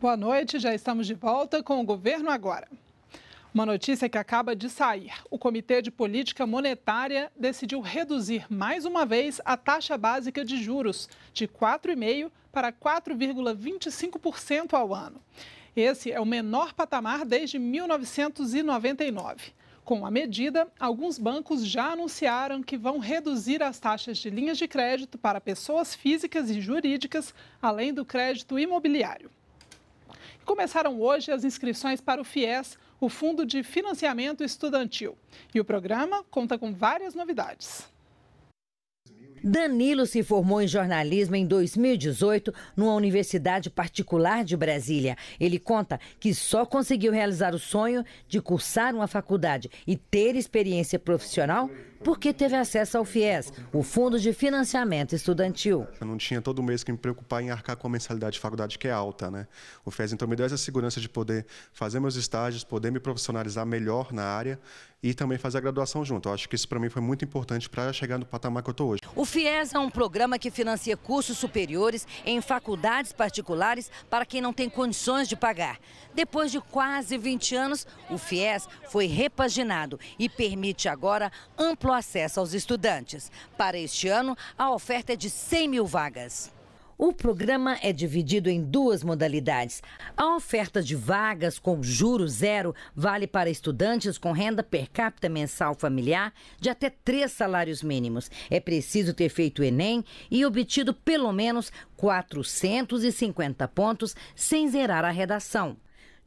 Boa noite, já estamos de volta com o Governo Agora. Uma notícia que acaba de sair. O Comitê de Política Monetária decidiu reduzir mais uma vez a taxa básica de juros de 4,5% para 4,25% ao ano. Esse é o menor patamar desde 1999. Com a medida, alguns bancos já anunciaram que vão reduzir as taxas de linhas de crédito para pessoas físicas e jurídicas, além do crédito imobiliário começaram hoje as inscrições para o FIES, o Fundo de Financiamento Estudantil. E o programa conta com várias novidades. Danilo se formou em jornalismo em 2018 numa universidade particular de Brasília. Ele conta que só conseguiu realizar o sonho de cursar uma faculdade e ter experiência profissional porque teve acesso ao FIES, o Fundo de Financiamento Estudantil. Eu não tinha todo mês que me preocupar em arcar com a mensalidade de faculdade que é alta, né? O FIES então me deu essa segurança de poder fazer meus estágios, poder me profissionalizar melhor na área e também fazer a graduação junto. Eu acho que isso para mim foi muito importante para chegar no patamar que eu estou hoje. O FIES é um programa que financia cursos superiores em faculdades particulares para quem não tem condições de pagar. Depois de quase 20 anos, o FIES foi repaginado e permite agora amplo amplo acesso aos estudantes. Para este ano, a oferta é de 100 mil vagas. O programa é dividido em duas modalidades. A oferta de vagas com juro zero vale para estudantes com renda per capita mensal familiar de até três salários mínimos. É preciso ter feito o Enem e obtido pelo menos 450 pontos sem zerar a redação.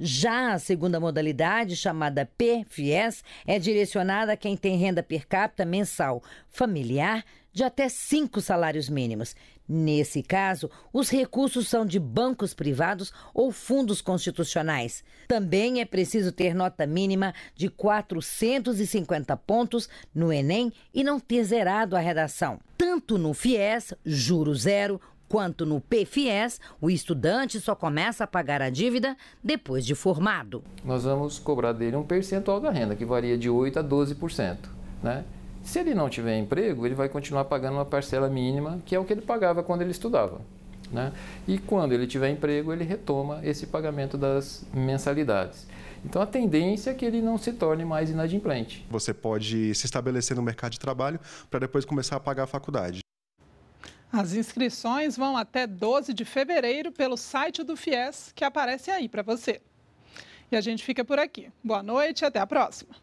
Já a segunda modalidade, chamada PFIES, é direcionada a quem tem renda per capita mensal familiar de até cinco salários mínimos. Nesse caso, os recursos são de bancos privados ou fundos constitucionais. Também é preciso ter nota mínima de 450 pontos no Enem e não ter zerado a redação. Tanto no FIES, juro zero, Quanto no PFIES, o estudante só começa a pagar a dívida depois de formado. Nós vamos cobrar dele um percentual da renda, que varia de 8% a 12%. Né? Se ele não tiver emprego, ele vai continuar pagando uma parcela mínima, que é o que ele pagava quando ele estudava. Né? E quando ele tiver emprego, ele retoma esse pagamento das mensalidades. Então a tendência é que ele não se torne mais inadimplente. Você pode se estabelecer no mercado de trabalho para depois começar a pagar a faculdade. As inscrições vão até 12 de fevereiro pelo site do FIES, que aparece aí para você. E a gente fica por aqui. Boa noite e até a próxima.